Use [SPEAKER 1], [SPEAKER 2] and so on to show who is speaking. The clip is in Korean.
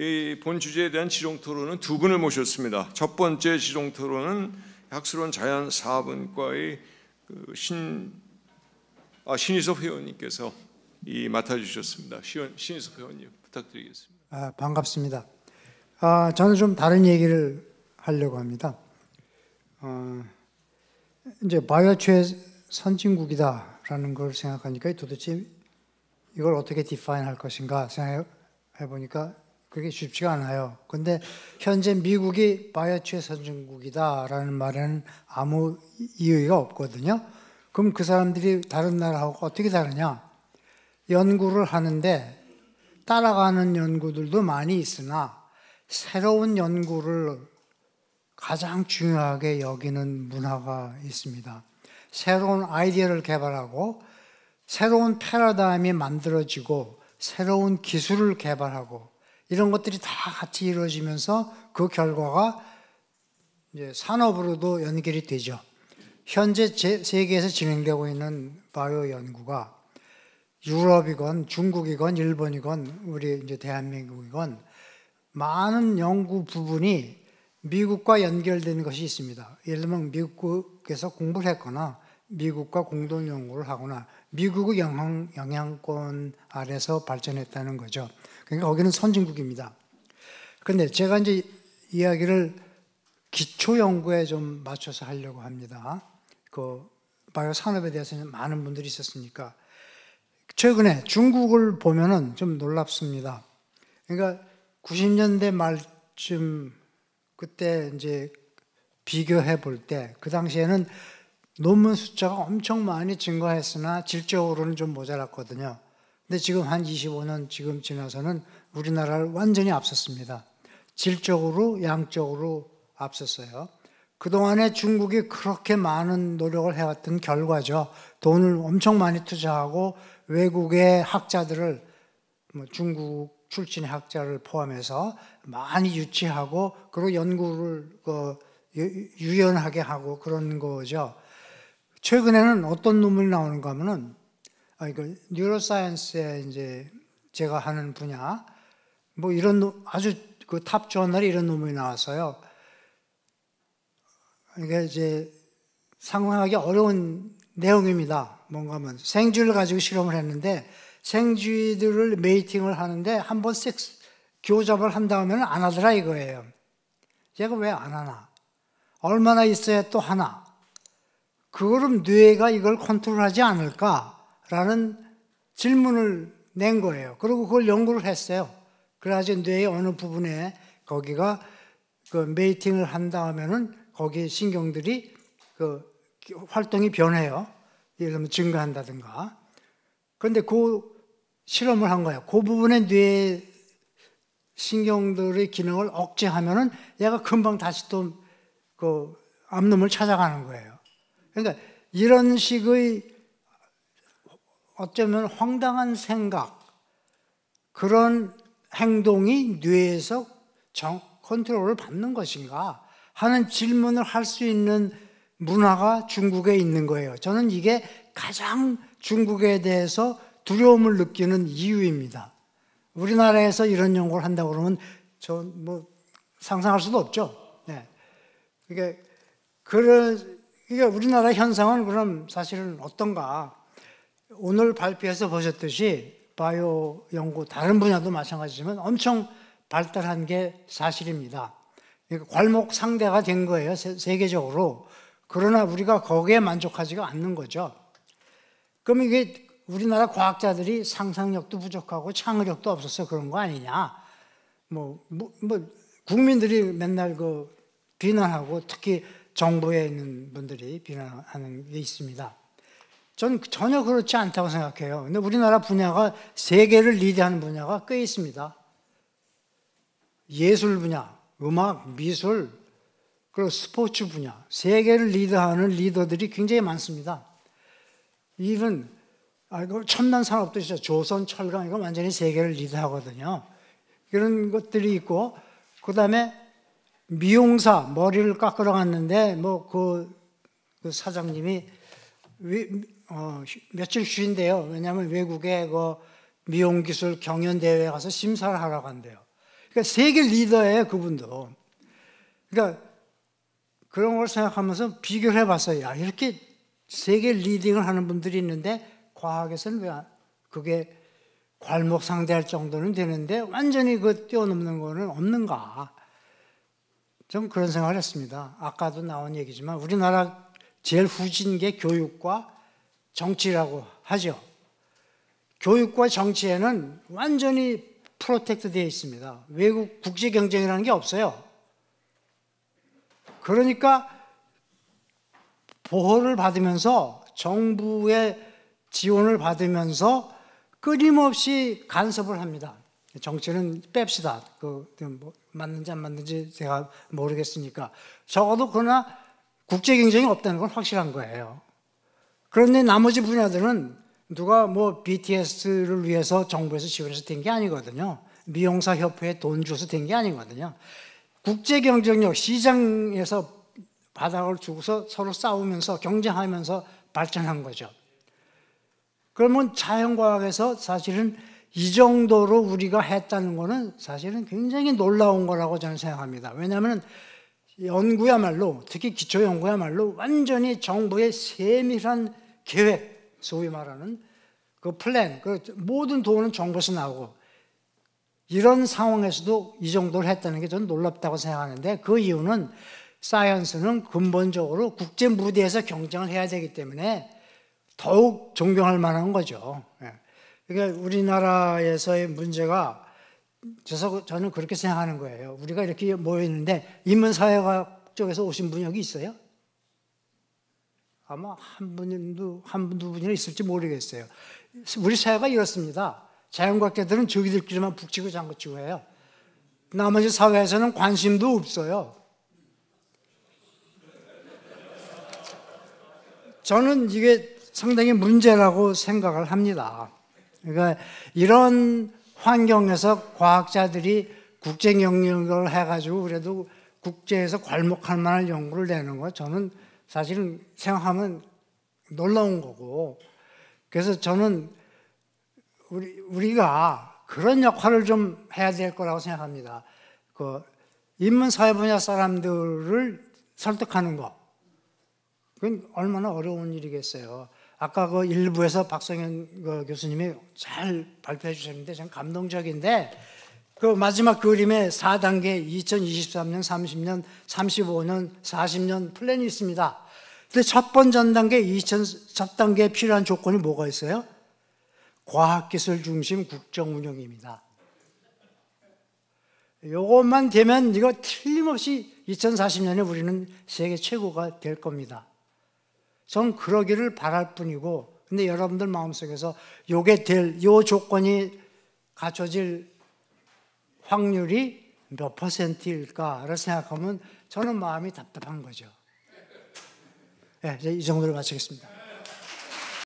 [SPEAKER 1] 이 본 주제에 대한 지정 토론은 두 분을 모셨습니다. 첫 번째 지정 토론은 학술원 자연사학과의그 신, 아, 신희섭 회원님께서 이 맡아주셨습니다. 시원, 신희섭 회원님 부탁드리겠습니다. 아, 반갑습니다. 아, 저는 좀 다른 얘기를 하려고 합니다. 어, 이제 바이오최 선진국이다라는 걸 생각하니까 도대체 이걸 어떻게 디파인 할 것인가 생각해 보니까 그게 쉽지가 않아요. 근데 현재 미국이 바이오체 선진국이다라는 말에는 아무 이유가 없거든요. 그럼 그 사람들이 다른 나라하고 어떻게 다르냐? 연구를 하는데 따라가는 연구들도 많이 있으나 새로운 연구를 가장 중요하게 여기는 문화가 있습니다. 새로운 아이디어를 개발하고 새로운 패러다임이 만들어지고 새로운 기술을 개발하고 이런 것들이 다 같이 이루어지면서 그 결과가 산업으로도 연결이 되죠. 현재 세계에서 진행되고 있는 바이오 연구가 유럽이건 중국이건 일본이건 우리 이제 대한민국이건 많은 연구 부분이 미국과 연결되는 것이 있습니다. 예를 들면 미국에서 공부를 했거나 미국과 공동 연구를 하거나 미국의 영향, 영향권 아래서 발전했다는 거죠. 그러니까 거기는 선진국입니다. 그런데 제가 이제 이야기를 기초 연구에 좀 맞춰서 하려고 합니다. 그 바이오 산업에 대해서는 많은 분들이 있었으니까 최근에 중국을 보면은 좀 놀랍습니다. 그러니까 90년대 말쯤 그때 이제 비교해 볼 때 그 당시에는 논문 숫자가 엄청 많이 증가했으나 질적으로는 좀 모자랐거든요. 근데 지금 한 25년 지금 지나서는 우리나라를 완전히 앞섰습니다. 질적으로, 양적으로 앞섰어요. 그동안에 중국이 그렇게 많은 노력을 해왔던 결과죠. 돈을 엄청 많이 투자하고 외국의 학자들을 뭐 중국 출신 학자를 포함해서 많이 유치하고 그리고 연구를 어, 유연하게 하고 그런 거죠. 최근에는 어떤 논문이 나오는가 하면은 아, 이거 뉴로사이언스에 이제 제가 하는 분야 뭐 이런 아주 그 탑 저널에 이런 논문이 나왔어요. 이게 이제 상상하기 어려운 내용입니다. 뭔가 하면 생쥐를 가지고 실험을 했는데 생쥐들을 메이팅을 하는데 한 번 섹스 교접을 한 다음에는 안 하더라 이거예요. 얘가 왜 안 하나? 얼마나 있어야 또 하나? 그거를 뇌가 이걸 컨트롤하지 않을까라는 질문을 낸 거예요. 그리고 그걸 연구를 했어요. 그래가지고 뇌의 어느 부분에 거기가 그 메이팅을 한 다음에는 거기에 신경들이 그 활동이 변해요. 예를 들면 증가한다든가. 그런데 그 실험을 한 거예요. 그 부분에 뇌 신경들의 기능을 억제하면은 얘가 금방 다시 또그 암놈을 찾아가는 거예요. 그러니까 이런 식의 어쩌면 황당한 생각, 그런 행동이 뇌에서 정, 컨트롤을 받는 것인가 하는 질문을 할 수 있는 문화가 중국에 있는 거예요. 저는 이게 가장 중국에 대해서 두려움을 느끼는 이유입니다. 우리나라에서 이런 연구를 한다고 그러면 저뭐 상상할 수도 없죠. 네. 그게 그러니까 그런 그러니까 우리나라 현상은 그럼 사실은 어떤가? 오늘 발표해서 보셨듯이 바이오 연구 다른 분야도 마찬가지지만 엄청 발달한 게 사실입니다. 그러니까 괄목 상대가 된 거예요 세계적으로. 그러나 우리가 거기에 만족하지가 않는 거죠. 그럼 이게 우리나라 과학자들이 상상력도 부족하고 창의력도 없어서 그런 거 아니냐? 뭐, 뭐, 뭐 국민들이 맨날 그 비난하고 특히 정부에 있는 분들이 비난하는 게 있습니다. 저는 전혀 그렇지 않다고 생각해요. 근데 우리나라 분야가 세계를 리드하는 분야가 꽤 있습니다. 예술 분야, 음악, 미술, 그리고 스포츠 분야, 세계를 리드하는 리더들이 굉장히 많습니다. 이분, 아, 이거 첨단 산업도 있어요. 조선 철강, 이거 완전히 세계를 리드하거든요. 이런 것들이 있고, 그 다음에 미용사 머리를 깎으러 갔는데 뭐 그 그 사장님이 위, 어, 며칠 쉬인데요. 왜냐하면 외국에 그 미용 기술 경연 대회 에 가서 심사를 하러 간대요. 그러니까 세계 리더예요 그분도. 그러니까 그런 걸 생각하면서 비교를 해봤어요. 야, 이렇게 세계 리딩을 하는 분들이 있는데 과학에서는 왜 그게 괄목 상대할 정도는 되는데 완전히 그 뛰어넘는 거는 없는가. 좀 그런 생각을 했습니다. 아까도 나온 얘기지만 우리나라 제일 후진 게 교육과 정치라고 하죠. 교육과 정치에는 완전히 프로텍트 되어 있습니다. 외국 국제 경쟁이라는 게 없어요. 그러니까 보호를 받으면서 정부의 지원을 받으면서 끊임없이 간섭을 합니다. 정치는 뺍시다. 그, 그, 뭐 맞는지 안 맞는지 제가 모르겠으니까. 적어도 그러나 국제 경쟁이 없다는 건 확실한 거예요. 그런데 나머지 분야들은 누가 뭐 BTS를 위해서 정부에서 지원해서 된 게 아니거든요. 미용사 협회에 돈 줘서 된 게 아니거든요. 국제 경쟁력 시장에서 바닥을 주고서 서로 싸우면서 경쟁하면서 발전한 거죠. 그러면 자연과학에서 사실은 이 정도로 우리가 했다는 것은 사실은 굉장히 놀라운 거라고 저는 생각합니다. 왜냐하면 연구야말로 특히 기초 연구야말로 완전히 정부의 세밀한 계획, 소위 말하는 그 플랜, 그 모든 돈은 정부에서 나오고 이런 상황에서도 이 정도를 했다는 게 저는 놀랍다고 생각하는데 그 이유는 사이언스는 근본적으로 국제 무대에서 경쟁을 해야 되기 때문에 더욱 존경할 만한 거죠. 예. 그러니까 우리나라에서의 문제가 저서 는 그렇게 생각하는 거예요. 우리가 이렇게 모여 있는데 인문사회학 쪽에서 오신 분이 여기 있어요? 아마 한 분도 한분두 분이나 있을지 모르겠어요. 우리 사회가 이렇습니다. 자연과학자들은 저기들끼리만 북치고 장구치고 해요. 나머지 사회에서는 관심도 없어요. 저는 이게 상당히 문제라고 생각을 합니다. 그러니까 이런 환경에서 과학자들이 국제 영역을 해가지고 그래도 국제에서 괄목할 만한 연구를 내는 거 저는 사실은 생각하면 놀라운 거고 그래서 저는 우리, 우리가 그런 역할을 좀 해야 될 거라고 생각합니다. 그 인문사회 분야 사람들을 설득하는 거. 그건 얼마나 어려운 일이겠어요. 아까 그 일부에서 박성현 그 교수님이 잘 발표해 주셨는데 참 감동적인데 그 마지막 그림에 4단계 2023년, 30년, 35년, 40년 플랜이 있습니다. 근데 첫 번째 단계 2000, 첫 단계에 필요한 조건이 뭐가 있어요? 과학기술 중심 국정 운영입니다. 요것만 되면 이거 틀림없이 2040년에 우리는 세계 최고가 될 겁니다. 전 그러기를 바랄 뿐이고 근데 여러분들 마음속에서 요게 될, 요 조건이 갖춰질 확률이 몇 퍼센트일까를 생각하면 저는 마음이 답답한 거죠. 네, 이제 이 정도로 마치겠습니다.